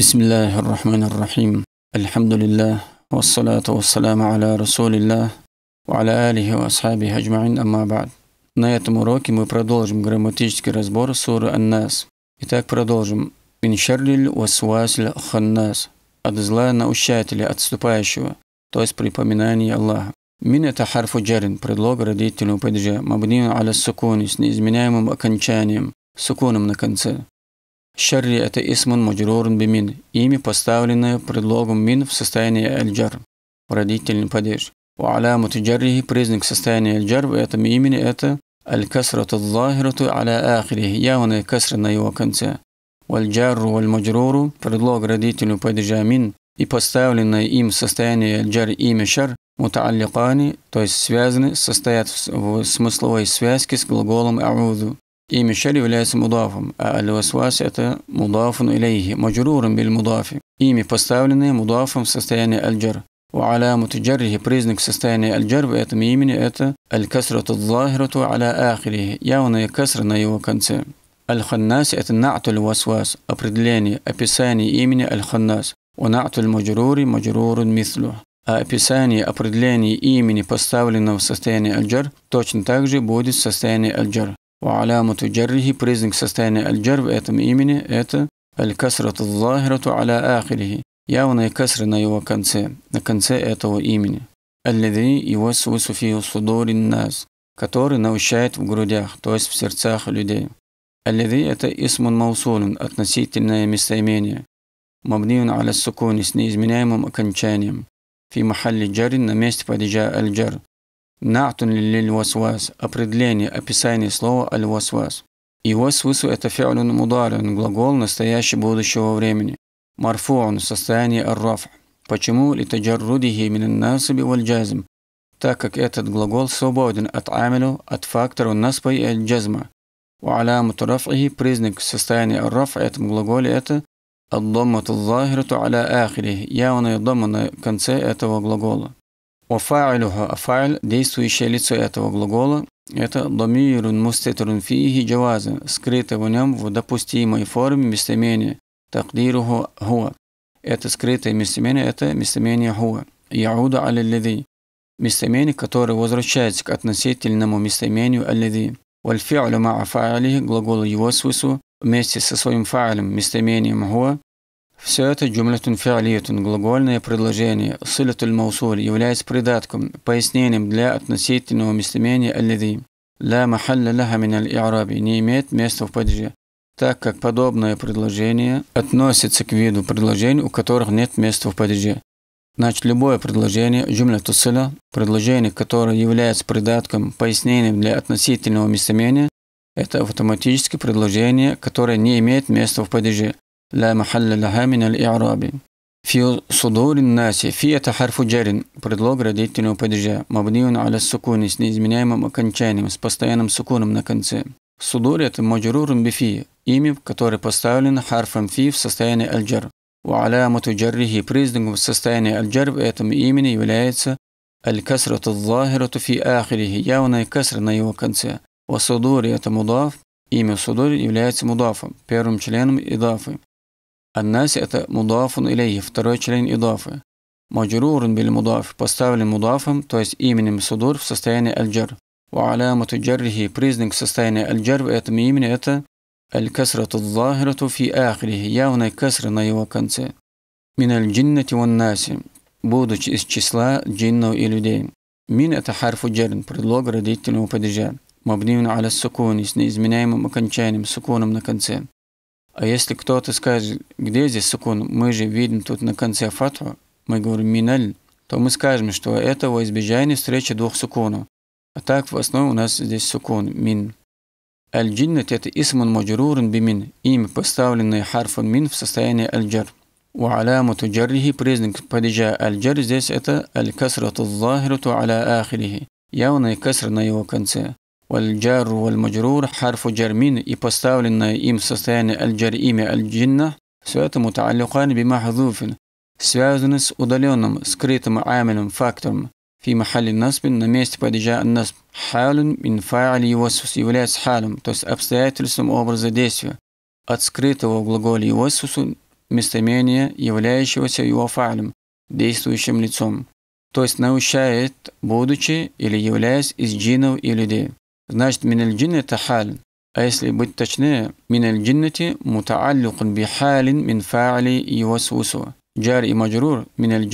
بسم الله الرحمن الرحيم الحمد لله والصلاة والسلام على رسول الله وعلى آله وأصحابه أجمعين أما بعد На этом уроке мы продолжим грамматический разбор суры Аннас. Итак, продолжим. Мин шарлиль васвасиль ханнас. От зла наущателя, отступающего, то есть при поминании Аллаха. Мин это харфу джарин, предлог родительного падежа, мабнин аля сукуни с неизменяемым окончанием, сукуном на конце. Шарри – это исман маджрурн бимин, имя, поставленное предлогом мин в состоянии аль-джар, родительный падеж. У алямут джаррихи признак состояния аль-джар в этом имени – это аль-касрату захирату аля ахирихи, явная касра на его конце. аль джарру валь-маджруру – предлог родительного падежа мин и поставленное им состояние аль-джар имя шар мутаалликани, то есть связаны, состоят в смысловой связке с глаголом ауду. إي من является мудафом, а аль-васвас – это мудафун илейхи, маджрурун биль мудафи. Имя, поставленное мудафом в состоянии аль-джар. У аляму тиджарихи признак в состоянии аль-джар в этом имени – это аль-касрат аль аля ахирихи, явная касра на его конце. Аль-Ханнас – это на'ту аль васвас, определение, описание имени Аль-Ханнас. У на'ту аль маджрури маджрурун мислю. А описание, определения имени, поставленного в состоянии аль-джар, точно так же будет в состоянии аль-джар. وعلامة جره признак состояния аль-джар в этом имени – это аль-касрат аль-захирату аля ахирихи, явная касра на его конце, на конце этого имени. Аль-ладри его суфию судурин нас, который наущает в грудях, то есть в сердцах людей. Аль-ладри – это исмун маусулин, относительное местоимение. Мабниун аля сукуни с неизменяемым окончанием. Фи махалли джарин на месте падежа аль-джар, Натун лиль васвас. Определение, описание слова аль-васвас. Его смысл – это фиалюн мударин, глагол настоящего будущего времени. Марфуун – состояние арраф. Почему? ли Литаджаррудихи минин насиби валь джазм. Так как этот глагол свободен от амилю, от фактора наспа и от джазма. وعلامة رفعه признак состояния الرفع этом глаголе это الضمة الظاهرة على آخره явное дома на конце этого глагола. وفاعله أفعل а действующее лицо этого глагола это ضمير مستتر فيه جوازا скрыто в нем в допустимой форме местоимение تقديره هو это скрытое местоимение это местоимение هو يعود على الذي местоимение, которое возвращается к относительному местоимению الذي والفعل مع فاعله глагол его свысу вместе со своим файлом местоимением هو все это джумлятун фиалиятун, глагольное предложение, сылятуль маусуль, является придатком, пояснением для относительного местоимения аллиди. Ла махалля лаха мин аль-и'раби, не имеет места в падеже, так как подобное предложение относится к виду предложений, у которых нет места в падеже. Значит, любое предложение, джумля тусыля, предложение, которое является придатком, пояснением для относительного местоимения, это автоматически предложение, которое не имеет места в падеже. لا محل لها من الإعراب في صدور الناس فية حرف جر предлог родительного падежа مبني على السكون с неизменяемым окончанием с постоянным сукуном на конце. Судур – это маджрур бифи, имя, которое поставлено харфом фи в состоянии аль-джар. وعلامة جره признаком состояния аль-джар в этом имени является الكسرة الظاهرة في آخره явная касра на его конце. وصدور – это мудаф, имя судур является мудафом, первым членом идафы. الناس это مضاف إليه второй член إضافة مجرور بالمضاف поставлен мудафом, то есть именем صدور в состоянии الجر وعلامة جره признак состояния аль-джар в этом имени это الكسرة الظاهرة في آخره явная كسرة на его конце. من الجنة والناس будучи из числа джиннов и людей. من это حرف جر предлог родительного падежа, мабнивен على السكون с неизменяемым окончанием, سكونом на конце. А если кто-то скажет, где здесь сукун, мы же видим тут на конце фатва, мы говорим миналь, то мы скажем, что это во избежание встречи двух сукунов. А так в основе у нас здесь сукун, мин. Аль-джиннат – это исмун маджрурун бимин, имя, поставленное харфун мин в состоянии аль-джар. У алямуту джаррихи признак падежа аль-джар здесь это аль-касрату захирату аля ахирихи, явная касра на его конце валь-джар валь-маджрур, харфу джармин и поставленное им состояние аль-джар имя аль-джинна, все это мутааллюкан бимахзуфин, связаны с удаленным, скрытым амином фактором, фи махали насбин на месте падежа насб. Халун мин фа'аль его является халом, то есть обстоятельством образа действия. От скрытого в глаголе его местоимения, являющегося его фа'лем, действующим лицом. То есть научает, будучи или являясь из джинов и людей. Значит, миналь джинн это халь. А если быть точнее, миналь джиннати мутааллюкун би халин мин фа'али и васусу. Джар и маджрур миналь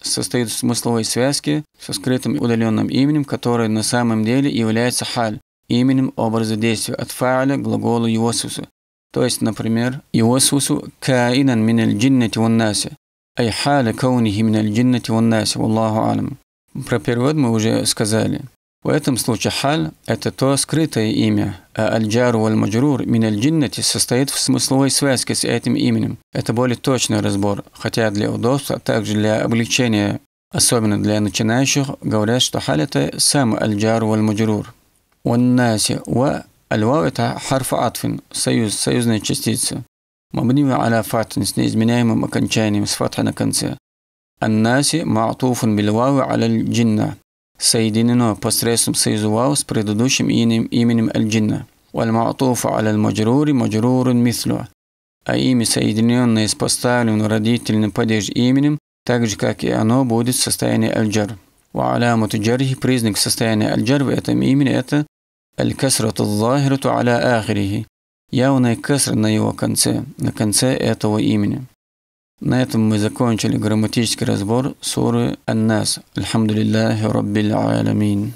состоит в смысловой связке со скрытым удаленным именем, которое на самом деле является халь, именем образа действия от фа'аля глаголу Иосусу. То есть, например, Иосусу каинан миналь джиннати ван наси, ай халя каунихи миналь джиннати ван наси, валлаху алам. Про перевод мы уже сказали. В этом случае халь – это то скрытое имя, а аль-джару валь-маджрур мин аль-джиннати состоит в смысловой связке с этим именем. Это более точный разбор, хотя для удобства, а также для облегчения, особенно для начинающих, говорят, что халь – это сам аль-джару валь-маджрур. والناس والواو это حرف عطف союз, союзная частица. مبني على فتح с неизменяемым окончанием с фатха на конце. الناس معطوف بالواو على الجنة соединено посредством союза с предыдущим именем, именем Аль-Джинна. والمعطوف على المجرور مجرور مثله а имя, соединенное с поставленным родительным падеж именем, так же, как и оно, будет в состоянии аль-джар. وعلامة جره признак состояния аль-джар в этом имени – это аль-касрату Аллахирату аля ахирихи, явная касра на его конце, на конце этого имени. На этом мы закончили грамматический разбор суры Ан-Нас. Альхамдулиллахи Раббил Алямин.